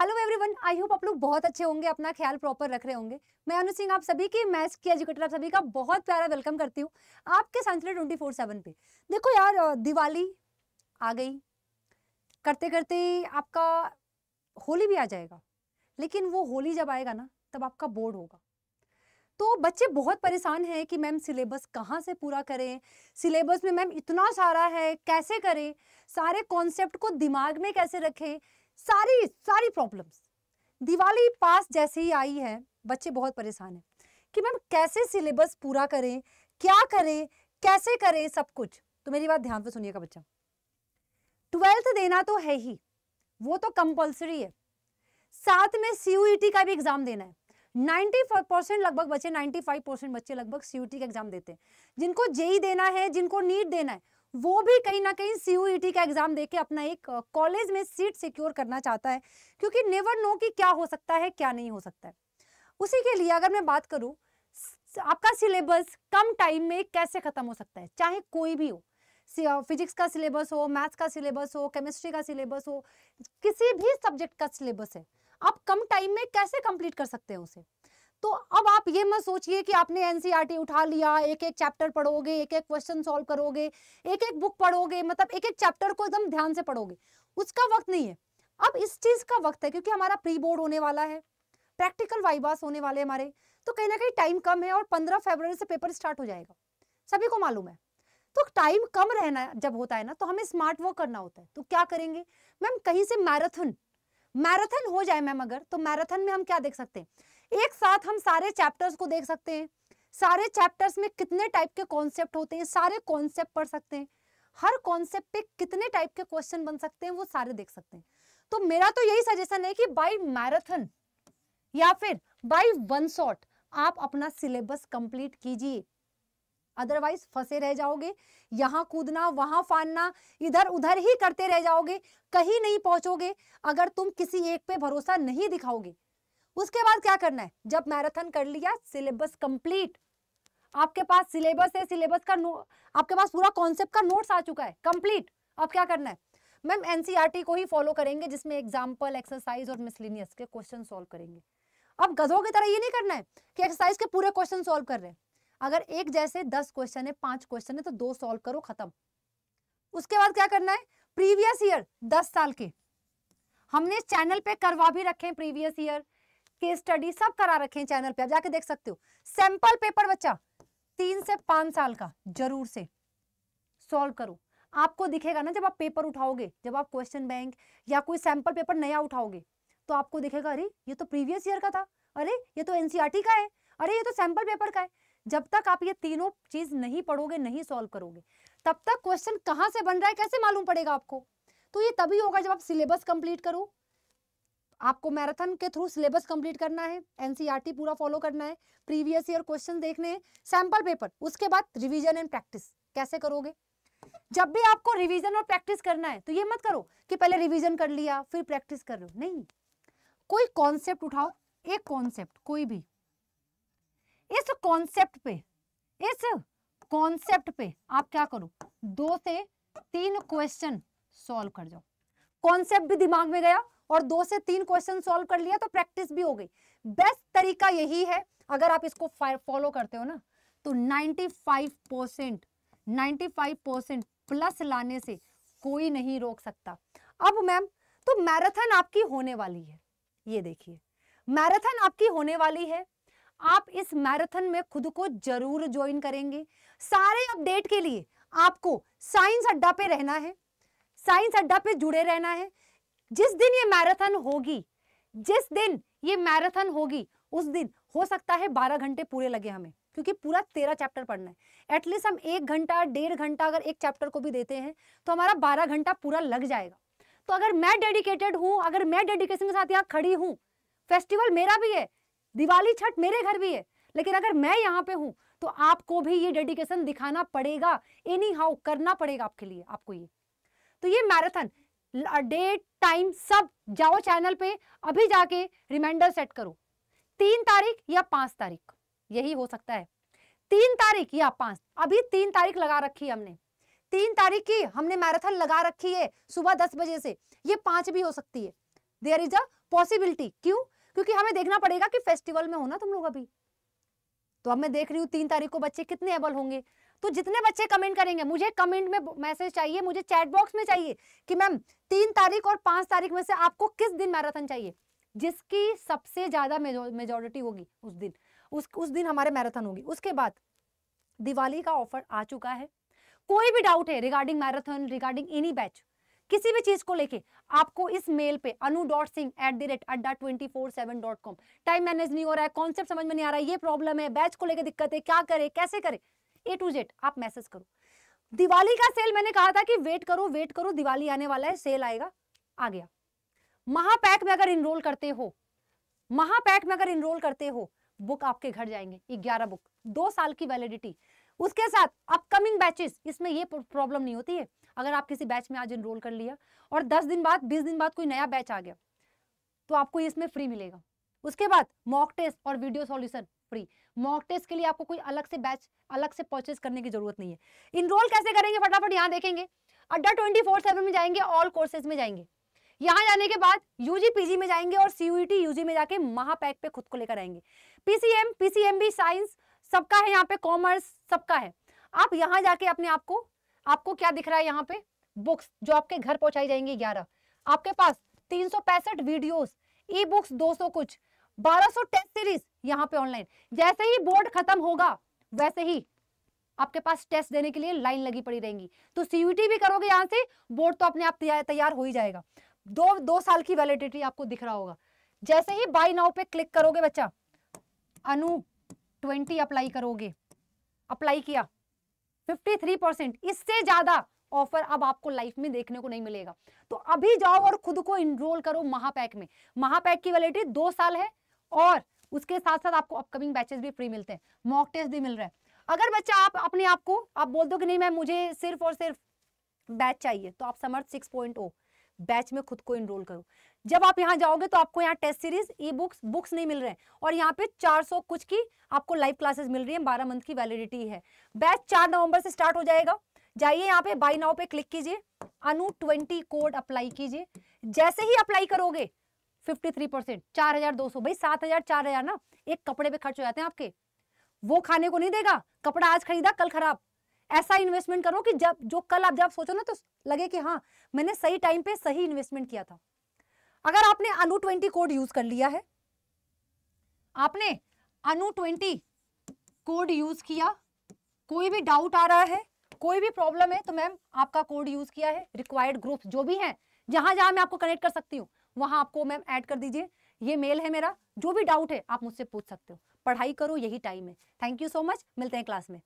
hello everyone I hope आप लोग बहुत अच्छे होंगे अपना ख्याल प्रॉपर रख रहे होंगे मैं अनु सिंह आप सभी की मैथ्स की एजुकेटर आप सभी का बहुत प्यारा वेलकम करती हूँ आपके सांसले ट्वेंटी फोर सेवन पे देखो यार दिवाली आ गई करते करते आपका होली भी आ जाएगा लेकिन वो होली जब आएगा ना तब आपका बोर्ड होगा तो बच्चे बहुत परेशान हैं कि मैम सिलेबस कहाँ से पूरा करें सिलेबस में मैम इतना सारा है कैसे करें सारे कॉन्सेप्ट को दिमाग में कैसे रखें सारी सारी प्रॉब्लम्स दिवाली पास जैसे ही आई है बच्चे बहुत परेशान हैं कि मैम कैसे सिलेबस पूरा करें क्या करें कैसे करें सब कुछ तो मेरी बात ध्यान से सुनिएगा बच्चा ट्वेल्थ देना तो है ही वो तो कंपलसरी है साथ में सीयूईटी e का भी एग्जाम देना है 95 परसेंट लगभग बच्चे 95 परसेंट बच्चे लगभग सीयूटी का एग्जाम देते हैं जिनको जेई e देना है जिनको नीट देना है वो भी कहीं ना कहीं सी e का एग्जाम देके अपना एक कॉलेज में सीट सिक्योर करना चाहता है क्योंकि नेवर नो कि क्या हो सकता है क्या नहीं हो सकता है उसी के लिए अगर मैं बात करूं आपका सिलेबस कम टाइम में कैसे खत्म हो सकता है चाहे कोई भी हो फिजिक्स का सिलेबस हो मैथ्स का सिलेबस हो केमिस्ट्री का सिलेबस हो किसी भी सब्जेक्ट का सिलेबस है आप कम टाइम में कैसे कंप्लीट कर सकते हैं उसे तो अब आप ये मत सोचिए कि आपने एनसीईआरटी e उठा लिया एक एक चैप्टर पढ़ोगे एक एक क्वेश्चन सॉल्व करोगे एक एक बुक पढ़ोगे मतलब एक एक चैप्टर को एकदम ध्यान से पढ़ोगे उसका वक्त नहीं है अब इस चीज का वक्त है क्योंकि हमारा प्री बोर्ड होने वाला है प्रैक्टिकल वाइबास होने वाले हमारे तो कहीं ना कहीं टाइम कम है और पंद्रह फेबर से पेपर स्टार्ट हो जाएगा सभी को मालूम है तो टाइम कम रहना जब होता है ना तो हमें स्मार्ट वर्क करना होता है तो क्या करेंगे मैम कहीं से मैराथन मैराथन हो जाए मैम अगर तो मैराथन में हम क्या देख सकते हैं एक साथ हम सारे चैप्टर्स को देख सकते हैं सारे चैप्टर्स में कितने टाइप के कॉन्सेप्ट होते हैं सारे कॉन्सेप्ट पढ़ सकते हैं हर कॉन्सेप्ट पे कितने टाइप के क्वेश्चन बन सकते हैं वो सारे देख सकते हैं तो मेरा तो यही सजेशन है कि बाई मैराथन या फिर बाई वन शॉट आप अपना सिलेबस कंप्लीट कीजिए अदरवाइज फंसे रह जाओगे यहाँ कूदना वहां फानना इधर उधर ही करते रह जाओगे कहीं नहीं पहुंचोगे अगर तुम किसी एक पे भरोसा नहीं दिखाओगे उसके बाद क्या करना है जब मैराथन कर लिया सिलेबस कंप्लीट आपके पास सिलेबस है सिलेबस का नो आपके पास पूरा कॉन्सेप्ट का नोट्स आ चुका है कंप्लीट अब क्या करना है मैम एनसीईआरटी e को ही फॉलो करेंगे जिसमें एग्जांपल एक्सरसाइज और मिसलिनियस के क्वेश्चन सॉल्व करेंगे अब गजों की तरह ये नहीं करना है कि एक्सरसाइज के पूरे क्वेश्चन सोल्व कर रहे हैं अगर एक जैसे दस क्वेश्चन है पांच क्वेश्चन है तो दो सोल्व करो खत्म उसके बाद क्या करना है प्रीवियस ईयर दस साल के हमने चैनल पे करवा भी रखे हैं प्रीवियस ईयर केस स्टडी सब करा रखे हैं चैनल पे आप जाके देख सकते हो सैंपल पेपर बच्चा तीन से पांच साल का जरूर से सॉल्व करो आपको दिखेगा ना जब आप पेपर उठाओगे जब आप क्वेश्चन बैंक या कोई सैंपल पेपर नया उठाओगे तो आपको दिखेगा अरे ये तो प्रीवियस ईयर का था अरे ये तो एनसीआरटी e का है अरे ये तो सैंपल पेपर का है जब तक आप ये तीनों चीज नहीं पढ़ोगे नहीं सॉल्व करोगे तब तक क्वेश्चन कहाँ से बन रहा है कैसे मालूम पड़ेगा आपको तो ये तभी होगा जब आप सिलेबस कंप्लीट करो आपको मैराथन के थ्रू सिलेबस कंप्लीट करना है एनसीईआरटी e पूरा फॉलो करना है प्रीवियस ईयर क्वेश्चन देखने हैं सैंपल पेपर उसके बाद रिवीजन एंड प्रैक्टिस कैसे करोगे जब भी आपको रिवीजन और प्रैक्टिस करना है तो ये मत करो कि पहले रिवीजन कर लिया फिर प्रैक्टिस कर लो नहीं कोई कॉन्सेप्ट उठाओ एक कॉन्सेप्ट कोई भी इस कॉन्सेप्ट पे इस कॉन्सेप्ट पे आप क्या करो दो से तीन क्वेश्चन सॉल्व कर जाओ कॉन्सेप्ट भी दिमाग में गया और दो से तीन क्वेश्चन सॉल्व कर लिया तो प्रैक्टिस भी हो गई बेस्ट तरीका यही है अगर आप इसको फॉलो करते हो ना तो 95 परसेंट नाइन्टी परसेंट प्लस लाने से कोई नहीं रोक सकता अब मैम तो मैराथन आपकी होने वाली है ये देखिए मैराथन आपकी होने वाली है आप इस मैराथन में खुद को जरूर ज्वाइन करेंगे सारे अपडेट के लिए आपको साइंस अड्डा पे रहना है साइंस अड्डा पे जुड़े रहना है जिस दिन ये मैराथन होगी जिस दिन ये मैराथन होगी उस दिन हो सकता है बारह घंटे पूरे लगे हमें क्योंकि पूरा तेरह चैप्टर पढ़ना है एटलीस्ट हम एक घंटा डेढ़ घंटा अगर एक चैप्टर को भी देते हैं तो हमारा बारह घंटा पूरा लग जाएगा तो अगर मैं डेडिकेटेड हूँ अगर मैं डेडिकेशन के साथ यहाँ खड़ी हूँ फेस्टिवल मेरा भी है दिवाली छठ मेरे घर भी है लेकिन अगर मैं यहाँ पे हूँ तो आपको भी ये डेडिकेशन दिखाना पड़ेगा एनी हाउ करना पड़ेगा आपके लिए आपको ये तो ये मैराथन डेट टाइम सब जाओ चैनल पे अभी जाके रिमाइंडर सेट करो तीन तारीख या पांच तारीख यही हो सकता है तीन तारीख या पांच अभी तीन तारीख लगा रखी हमने तीन तारीख की हमने मैराथन लगा रखी है सुबह दस बजे से ये पांच भी हो सकती है देयर इज अ पॉसिबिलिटी क्यों क्योंकि हमें देखना पड़ेगा कि फेस्टिवल में होना तुम लोग अभी तो अब मैं देख रही हूँ तीन तारीख को बच्चे कितने एबल होंगे तो जितने बच्चे कमेंट करेंगे मुझे कमेंट में मैसेज चाहिए मुझे चैट बॉक्स में चाहिए कि मैम तीन तारीख और पांच तारीख में से आपको किस दिन मैराथन चाहिए जिसकी सबसे ज्यादा मेजोरिटी होगी उस दिन उस उस दिन हमारे मैराथन होगी उसके बाद दिवाली का ऑफर आ चुका है कोई भी डाउट है regarding marathon regarding any batch किसी भी चीज को लेके आपको इस मेल पे Anu dot Singh at the rate Adda twenty four seven dot com time manage नहीं हो रहा है कॉन्सेप्ट समझ में नहीं आ रहा है ये प्रॉब्लम है बैच को लेके दिक्कत है क्या करे कैसे करे ए टू जेड आप मैसेज करो दिवाली का सेल मैंने कहा था कि वेट करो वेट करो दिवाली आने वाला है सेल आएगा आ गया महापैक में अगर इनरोल करते हो महापैक में अगर इनरोल करते हो बुक आपके घर जाएंगे ग्यारह बुक दो साल की वैलिडिटी उसके साथ अपकमिंग बैचेस इसमें ये प्रॉब्लम नहीं होती है अगर आप किसी बैच में आज इनरोल कर लिया और दस दिन बाद बीस दिन बाद कोई नया बैच आ गया तो आपको इसमें फ्री मिलेगा उसके बाद मॉक टेस्ट और video solution free mock test के लिए आपको कोई अलग से बैच अलग से परचेज करने की जरूरत नहीं है इनरोल कैसे करेंगे फटाफट यहाँ देखेंगे अड्डा ट्वेंटी फोर सेवन में जाएंगे ऑल कोर्सेज में जाएंगे यहाँ जाने के बाद यूजी पीजी में जाएंगे और सीयूटी यूजी e में जाके महापैक पे खुद को लेकर आएंगे पीसीएम पीसीएम भी साइंस सबका है यहाँ पे कॉमर्स सबका है आप यहाँ जाके अपने आपको आपको क्या दिख रहा है यहाँ पे बुक्स जो आपके घर पहुंचाई जाएंगी ग्यारह आपके पास तीन सौ पैंसठ वीडियोस ई बुक्स दो सौ कुछ 1200 टेस्ट सीरीज यहाँ पे ऑनलाइन जैसे ही बोर्ड खत्म होगा वैसे ही आपके पास टेस्ट देने के लिए लाइन लगी पड़ी रहेंगी तो सीयूटी भी करोगे यहां से बोर्ड तो अपने आप तैयार हो ही जाएगा दो दो साल की वैलिडिटी आपको दिख रहा होगा जैसे ही बाई नाउ पे क्लिक करोगे बच्चा अनु ट्वेंटी अप्लाई करोगे अप्लाई किया 53 परसेंट इससे ज्यादा ऑफर अब आपको लाइफ में देखने को नहीं मिलेगा तो अभी जाओ और खुद को इनरोल करो महापैक में महापैक की वैलिडिटी दो साल है और उसके साथ साथ आपको अपकमिंग बैचेस भी फ्री मिलते हैं मॉक टेस्ट भी मिल रहे हैं अगर बच्चा आप अपने आप को आप बोल दो कि नहीं मैं मुझे सिर्फ और सिर्फ बैच चाहिए तो आप Samarth six point O batch में खुद को इनरोल करो जब आप यहाँ जाओगे तो आपको यहाँ test series E books books नहीं मिल रहे हैं और यहाँ पे 400 कुछ की आपको लाइव क्लासेस मिल रही है बारह मंथ की वैलिडिटी है बैच चार नवंबर से स्टार्ट हो जाएगा जाइए यहाँ पे बाई नाउ पे क्लिक कीजिए अनु ट्वेंटी कोड अप्लाई कीजिए जैसे ही अप्लाई करोगे फिफ्टी थ्री परसेंट चार हजार दो सौ भाई सात हजार चार हजार ना एक कपड़े पे खर्च हो जाते हैं आपके वो खाने को नहीं देगा कपड़ा आज खरीदा कल खराब ऐसा इन्वेस्टमेंट करो कि जब जो कल आप जब सोचो ना तो लगे कि हाँ मैंने सही टाइम पे सही इन्वेस्टमेंट किया था अगर आपने अनु ट्वेंटी कोड यूज कर लिया है आपने अनु ट्वेंटी कोड यूज किया कोई भी डाउट आ रहा है कोई भी प्रॉब्लम है तो मैम आपका कोड यूज किया है रिक्वायर्ड ग्रुप जो भी है जहां जहां मैं आपको कनेक्ट कर सकती हूँ वहाँ आपको मैम ऐड कर दीजिए ये मेल है मेरा जो भी डाउट है आप मुझसे पूछ सकते हो पढ़ाई करो यही टाइम है थैंक यू सो मच मिलते हैं क्लास में